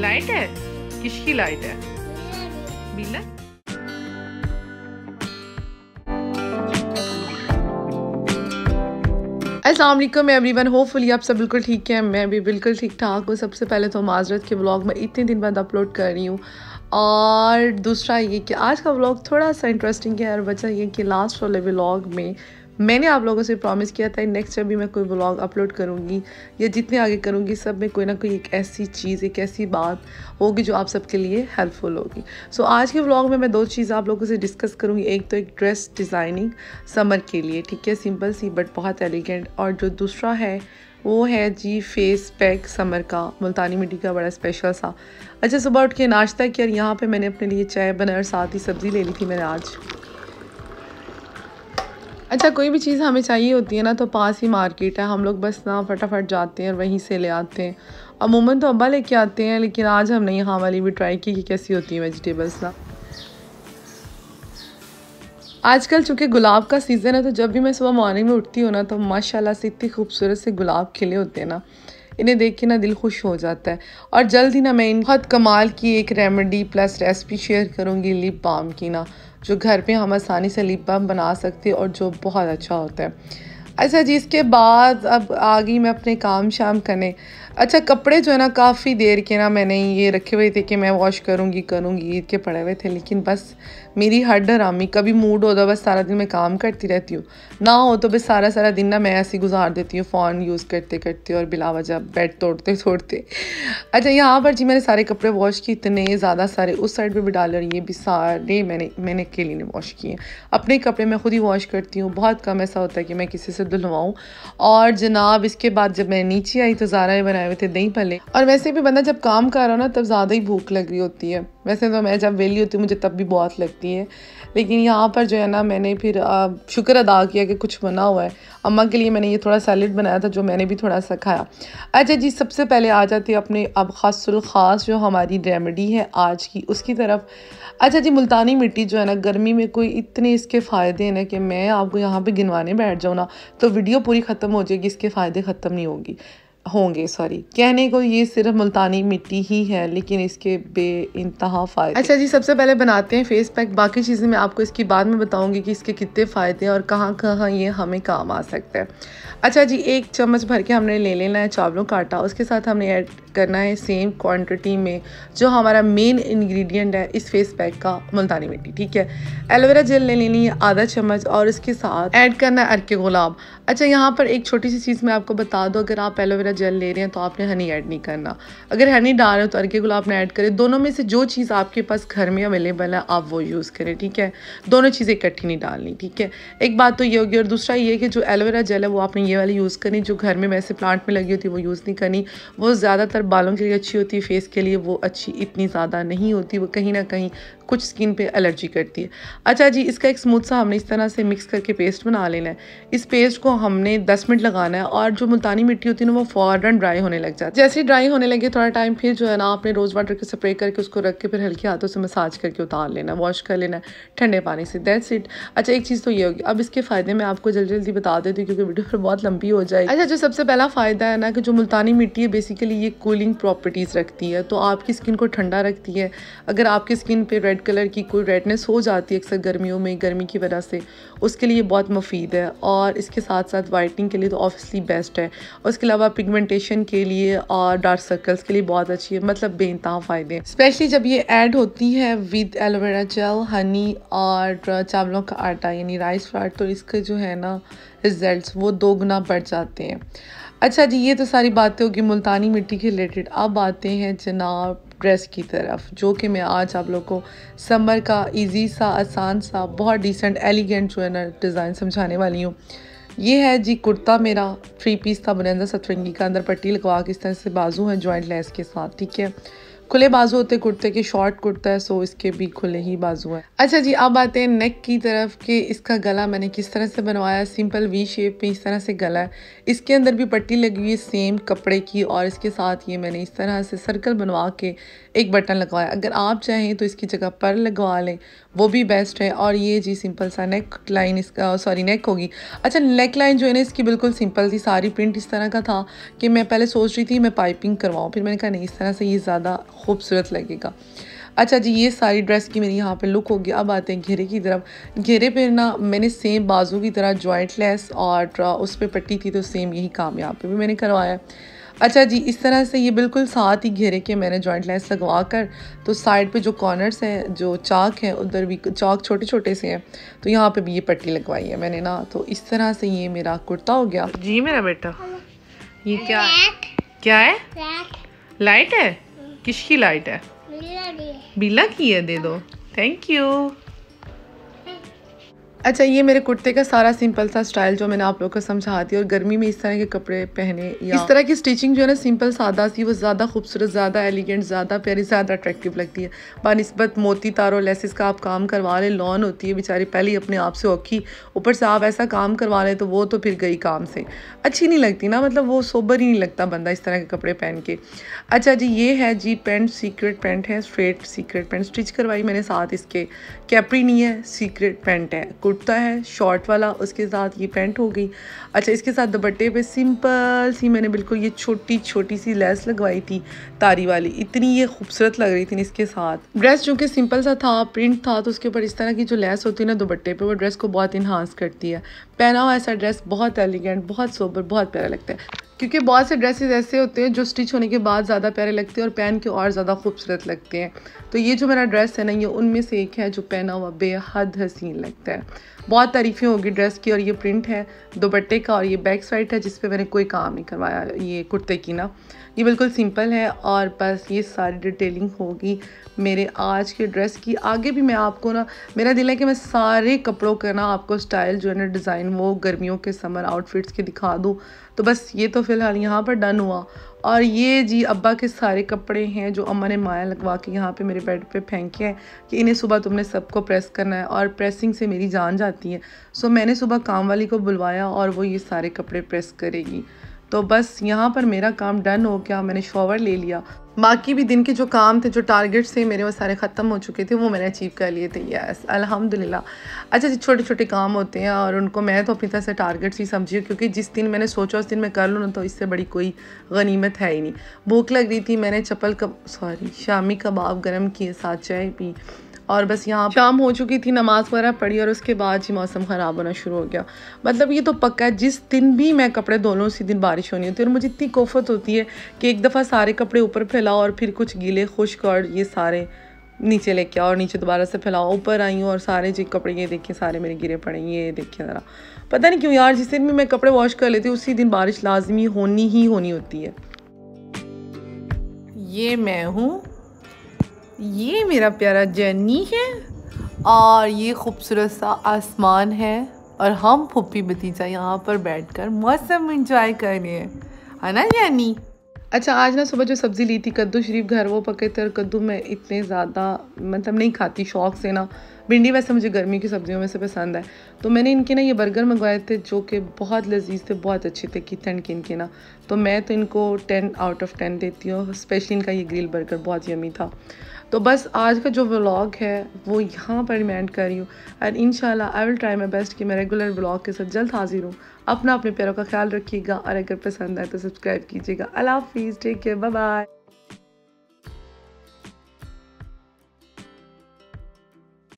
Light है किसकी light है बिल्ला असलम एवरी वन होपफुली आप सब बिल्कुल ठीक हैं मैं भी बिल्कुल ठीक ठाक हूँ सबसे पहले तो माजरत के ब्लॉग मैं इतने दिन बाद अपलोड कर रही हूँ और दूसरा ये कि आज का व्लॉग थोड़ा सा इंटरेस्टिंग है और वजह ये कि लास्ट वाले व्लॉग में मैंने आप लोगों से प्रॉमिस किया था नेक्स्ट जब भी मैं कोई ब्लॉग अपलोड करूँगी या जितने आगे करूँगी सब में कोई ना कोई एक ऐसी चीज़ एक ऐसी बात होगी जो आप सबके लिए हेल्पफुल होगी सो so, आज के ब्लॉग में मैं दो चीज़ आप लोगों से डिस्कस करूँगी एक तो एक ड्रेस डिज़ाइनिंग समर के लिए ठीक है सिंपल सी बट बहुत एलिगेंट और जो दूसरा है वो है जी फेस पैक समर का मुल्तानी मिट्टी का बड़ा स्पेशल सा अच्छा सुबह उठ के नाश्ता किया यहाँ पे मैंने अपने लिए चाय बनाए और साथ ही सब्ज़ी ले ली थी मैंने आज अच्छा कोई भी चीज़ हमें चाहिए होती है ना तो पास ही मार्केट है हम लोग बस ना फटाफट जाते हैं और वहीं से ले आते हैं अमूमन तो अब्बा लेके आते हैं लेकिन आज हमने यहाँ वाली भी ट्राई की कि कैसी होती है वेजिटेबल्स ना आजकल चूंकि गुलाब का सीज़न है तो जब भी मैं सुबह मॉर्निंग में उठती हूँ ना तो माशाल्लाह से इतनी खूबसूरत से गुलाब खिले होते हैं ना इन्हें देख के ना दिल खुश हो जाता है और जल्द ही ना मैं इन बहुत कमाल की एक रेमेडी प्लस रेसिपी शेयर करूँगी लिप बाम की ना जो घर पे हम आसानी से लिप बम बना सकते हैं और जो बहुत अच्छा होता है अच्छा जी इसके बाद अब आ गई मैं अपने काम शाम करने अच्छा कपड़े जो है ना काफ़ी देर के ना मैंने ये रखे हुए थे कि मैं वॉश करूँगी करूँगी ईद के पड़े हुए थे लेकिन बस मेरी हर डरामी कभी मूड होता बस सारा दिन मैं काम करती रहती हूँ ना हो तो बस सारा सारा दिन ना मैं ऐसे गुजार देती हूँ फ़ोन यूज़ करते करते और बिला वजह बेड तोड़ते तोड़ते अच्छा यहाँ पर जी मैंने सारे कपड़े वॉश किए इतने ज़्यादा सारे उस साइड पर भी डाल और ये भी सारे मैंने मैंने अकेले ने वॉश किए अपने कपड़े मैं ख़ुद ही वॉश करती हूँ बहुत कम ऐसा होता है कि मैं किसी से धुलवाऊँ और जनाब इसके बाद जब मैं नीचे आई तो ज़ारा बनाए हुए थे दही भले और वैसे भी बंदा जब काम कर रहा हो ना तब ज़्यादा ही भूख लग रही होती है वैसे तो मैं जब वेली होती हूँ मुझे तब भी बहुत लगती है लेकिन यहाँ पर जो है ना मैंने फिर शुक्र अदा किया कि कुछ बना हुआ है अम्मा के लिए मैंने ये थोड़ा सैलड बनाया था जो मैंने भी थोड़ा सा खाया अच्छा जी सबसे पहले आ जाती है अपने अब खास जो हमारी रेमेडी है आज की उसकी तरफ अच्छा जी मुल्तानी मिट्टी जो है ना गर्मी में कोई इतने इसके फ़ायदे हैं ना कि मैं आपको यहाँ पे गिनवाने बैठ जाऊँ ना तो वीडियो पूरी ख़त्म हो जाएगी इसके फ़ायदे ख़त्म नहीं होगी होंगे सॉरी कहने को ये सिर्फ मुल्तानी मिट्टी ही है लेकिन इसके बे इंतहा फ़ायदे अच्छा जी सबसे पहले बनाते हैं फेस पैक बाकी चीज़ें मैं आपको इसकी बाद में बताऊंगी कि इसके कितने फ़ायदे हैं और कहाँ कहाँ ये हमें काम आ सकता है अच्छा जी एक चम्मच भर के हमने ले लेना है चावलों का आटा उसके साथ हमने ऐड करना है सेम क्वान्टिटी में जो हमारा मेन इन्ग्रीडियंट है इस फेस पैक का मुल्तानी मिट्टी ठीक है एलोवेरा जेल ले लेनी है आधा चम्मच और इसके साथ ऐड करना है के गुलाब अच्छा यहाँ पर एक छोटी सी चीज़ मैं आपको बता दूँ अगर आप एलोवेरा जल ले रहे हैं तो आपने हनी ऐड नहीं करना अगर हनी डाल रहे हो तो अरके गुलाब ने ऐड करें दोनों में से जो चीज़ आपके पास घर में अवेलेबल है आप वो यूज़ करें ठीक है दोनों चीज़ें इकट्ठी नहीं डालनी ठीक है एक बात तो ये होगी और दूसरा ये कि जो एलोवेरा जेल है वो आपने ये वाली यूज़ करनी जो घर में वैसे प्लांट में लगी होती है वो यूज़ नहीं करनी वो ज़्यादातर बालों के लिए अच्छी होती है फेस के लिए वो अच्छी इतनी ज़्यादा नहीं होती वो कहीं ना कहीं कुछ स्किन पे एलर्जी करती है अच्छा जी इसका एक स्मूथ सा हमने इस तरह से मिक्स करके पेस्ट बना लेना है इस पेस्ट को हमने 10 मिनट लगाना है और जो मुल्तानी मिट्टी होती है ना वो फ़ौरन ड्राई होने लग जाते जैसे ही ड्राई होने लगे थोड़ा टाइम फिर जो है ना आपने रोज़ वाटर के स्प्रे करके उसको रख के फिर हल्के हाथों से मसाज करके उतार लेना वॉश कर लेना ठंडे पानी से दैट्स इट अच्छा एक चीज़ तो ये होगी अब इसके फ़ायदे मैं आपको जल्दी जल्दी बता देती हूँ क्योंकि वीडियो फिर बहुत लंबी हो जाएगी अच्छा जो सबसे पहला फ़ायदा है ना कि जो मुल्तानी मिट्टी है बेसिकली ये कूलिंग प्रॉपर्टीज़ रखती है तो आपकी स्किन को ठंडा रखती है अगर आपकी स्किन पर रेड कलर की कोई रेडनेस हो जाती है अक्सर गर्मियों में गर्मी की वजह से उसके लिए बहुत मुफीद है और इसके साथ साथ वाइटनिंग के लिए तो ऑब्वियसली बेस्ट है उसके अलावा पिग पिगमेंटेशन के लिए और डार्क सर्कल्स के लिए बहुत अच्छी है मतलब बेनतहा फ़ायदे हैं स्पेशली जब ये ऐड होती है विद एलोवेरा जेल हनी और चावलों का आटा यानी राइस फ्लाट तो इसके जो है ना रिजल्ट वो दो गुना बढ़ जाते हैं अच्छा जी ये तो सारी बातें होगी मुल्तानी मिट्टी के रिलेटेड अब आते हैं जनाब ड्रेस की तरफ जो कि मैं आज आप लोग को समर का इजी सा आसान सा बहुत डिसेंट एलिगेंट जो है ना डिज़ाइन समझाने वाली हूँ ये है जी कुर्ता मेरा थ्री पीस था बनंदा सतरंगी का अंदर पट्टी लगवा के इस तरह से बाजू हैं जॉइंट लेस के साथ ठीक है खुले बाजू होते कुर्ते के शॉर्ट कुर्ता है सो इसके भी खुले ही बाजू हैं अच्छा जी अब आते हैं नेक की तरफ के इसका गला मैंने किस तरह से बनवाया सिंपल वी शेप में इस तरह से गला है इसके अंदर भी पट्टी लगी हुई है सेम कपड़े की और इसके साथ ये मैंने इस तरह से सर्कल बनवा के एक बटन लगवाया अगर आप चाहें तो इसकी जगह पर लगवा लें वो भी बेस्ट है और ये जी सिंपल सा नेक लाइन इसका सॉरी नेक होगी अच्छा नेक लाइन जो है ना इसकी बिल्कुल सिंपल थी सारी प्रिंट इस तरह का था कि मैं पहले सोच रही थी मैं पाइपिंग करवाऊँ फिर मैंने कहा नहीं इस तरह से ये ज़्यादा खूबसूरत लगेगा अच्छा जी ये सारी ड्रेस की मेरी यहाँ पे लुक होगी अब आते हैं घेरे की तरफ घेरे पे ना मैंने सेम बाजू की तरह जॉइंट लेस और उस पर पट्टी थी तो सेम यही काम यहाँ पे भी मैंने करवाया अच्छा जी इस तरह से ये बिल्कुल साथ ही घेरे के मैंने जॉइंट लाइन लगवा कर तो साइड पे जो कॉर्नर्स हैं जो चाक हैं उधर भी चाक छोटे छोटे से हैं तो यहाँ पे भी ये पट्टी लगवाई है मैंने ना तो इस तरह से ये मेरा कुर्ता हो गया जी मेरा बेटा ये क्या क्या है लाइट है hmm। किसकी लाइट है बीला की है दे दो थैंक यू अच्छा ये मेरे कुर्ते का सारा सिंपल सा स्टाइल जो मैंने आप लोग को समझा दी और गर्मी में इस तरह के कपड़े पहने या इस तरह की स्टिचिंग जो है ना सिंपल सादा सी वो ज़्यादा खूबसूरत ज़्यादा एलिगेंट ज़्यादा प्यारी ज़्यादा अट्रैक्टिव लगती है बनस्बत मोती तारो लेसिस का आप काम करवा लें लॉन होती है बेचारी पहले अपने आप से औखी ऊपर से आप ऐसा काम करवा लें तो वो तो फिर गई काम से अच्छी नहीं लगती ना मतलब वो सोबर ही नहीं लगता बंदा इस तरह के कपड़े पहन के अच्छा जी ये है जी पेंट सीक्रेट पेंट है स्ट्रेट सीक्रेट पेंट स्टिच करवाई मैंने साथ इसके कैपरी नहीं है सीक्रेट पेंट है कुर्ता है शॉर्ट वाला उसके साथ ये पेंट हो गई अच्छा इसके साथ दुपट्टे पे सिंपल सी मैंने बिल्कुल ये छोटी छोटी सी लेस लगवाई थी तारी वाली इतनी ये खूबसूरत लग रही थी इसके साथ ड्रेस जो कि सिंपल सा था प्रिंट था तो उसके ऊपर इस तरह की जो लेस होती है ना दुपट्टे पर वो ड्रेस को बहुत इन्हांस करती है पहना हुआ ऐसा ड्रेस बहुत एलिगेंट बहुत सोबर बहुत प्यारा लगता है क्योंकि बहुत से ड्रेसेस ऐसे होते हैं जो स्टिच होने के बाद ज़्यादा प्यारे लगते हैं और पहन के और ज़्यादा खूबसूरत लगते हैं तो ये जो मेरा ड्रेस है ना ये उनमें से एक है जो पहना हुआ बेहद हसीन लगता है बहुत तारीफ़ें होगी ड्रेस की और ये प्रिंट है दोपट्टे का और ये बैक साइड है जिसपे मैंने कोई काम नहीं करवाया ये कुर्ते की ना ये बिल्कुल सिंपल है और बस ये सारी डिटेलिंग होगी मेरे आज के ड्रेस की आगे भी मैं आपको ना मेरा दिल है कि मैं सारे कपड़ों का ना आपको स्टाइल जो है ना डिज़ाइन वो गर्मियों के समर आउटफिट्स के दिखा दूँ तो बस ये तो फ़िलहाल यहाँ पर डन हुआ और ये जी अब्बा के सारे कपड़े हैं जो अम्मा ने माया लगवा के यहाँ पे मेरे बेड पे फेंके हैं कि इन्हें सुबह तुमने सबको प्रेस करना है और प्रेसिंग से मेरी जान जाती है सो मैंने सुबह काम वाली को बुलवाया और वो ये सारे कपड़े प्रेस करेगी तो बस यहाँ पर मेरा काम डन हो गया मैंने शॉवर ले लिया बाकी भी दिन के जो काम थे जो टारगेट्स थे मेरे वो सारे ख़त्म हो चुके थे वो मैंने अचीव कर लिए थे यस अल्हम्दुलिल्लाह अच्छा जी छोटे छोटे काम होते हैं और उनको मैं तो अपनी तरह से टारगेट्स ही समझी क्योंकि जिस दिन मैंने सोचा उस दिन मैं कर लूँ ना तो इससे बड़ी कोई गनीमत है ही नहीं भूख लग रही थी मैंने चप्पल कब सॉरी शामी कबाब गर्म किए साथ चाय पी और बस यहाँ शाम हो चुकी थी नमाज़ वगैरह पढ़ी और उसके बाद ही मौसम ख़राब होना शुरू हो गया मतलब ये तो पक्का है जिस दिन भी मैं कपड़े धो लूँ उसी दिन बारिश होनी होती है और मुझे इतनी कोफत होती है कि एक दफ़ा सारे कपड़े ऊपर फैलाओ और फिर कुछ गीले खुश्क और ये सारे नीचे लेके आओ और नीचे दोबारा से फैलाओ ऊपर आई हूँ और सारे जी कपड़े ये देखिए सारे मेरे गिरे पड़े ये देखिए ज़रा पता नहीं क्यों यार जिस दिन भी मैं कपड़े वॉश कर लेती हूँ उसी दिन बारिश लाजमी होनी ही होनी होती है ये मैं हूँ ये मेरा प्यारा जर्नी है और ये खूबसूरत सा आसमान है और हम फुप्पी भतीजा यहाँ पर बैठ कर मौसम इंजॉय कर रहे हैं है ना जर्नी अच्छा आज ना सुबह जो सब्ज़ी ली थी कद्दू शरीफ घर वो पके थे और कद्दू मैं इतने ज़्यादा मतलब नहीं खाती शौक से ना भिंडी वैसे मुझे गर्मी की सब्ज़ियों में से पसंद है तो मैंने इनके ना ये बर्गर मंगवाए थे जो कि बहुत लजीज थे बहुत अच्छे थे ठंड के इनके ना तो मैं तो इनको टेन आउट ऑफ टेन देती हूँ स्पेशली इनका ये ग्रिल बर्गर बहुत यमी था तो बस आज का जो व्लॉग है वो यहाँ पर मैं कर रही हूँ and in I will try my best कि मैं रेगुलर ब्लॉग के साथ जल्द हाजिर हूँ अपना अपने प्यारों का ख्याल रखिएगा और अगर पसंद आए तो सब्सक्राइब कीजिएगा अल्लाह हाफिज़ टेक केयर बाय बाय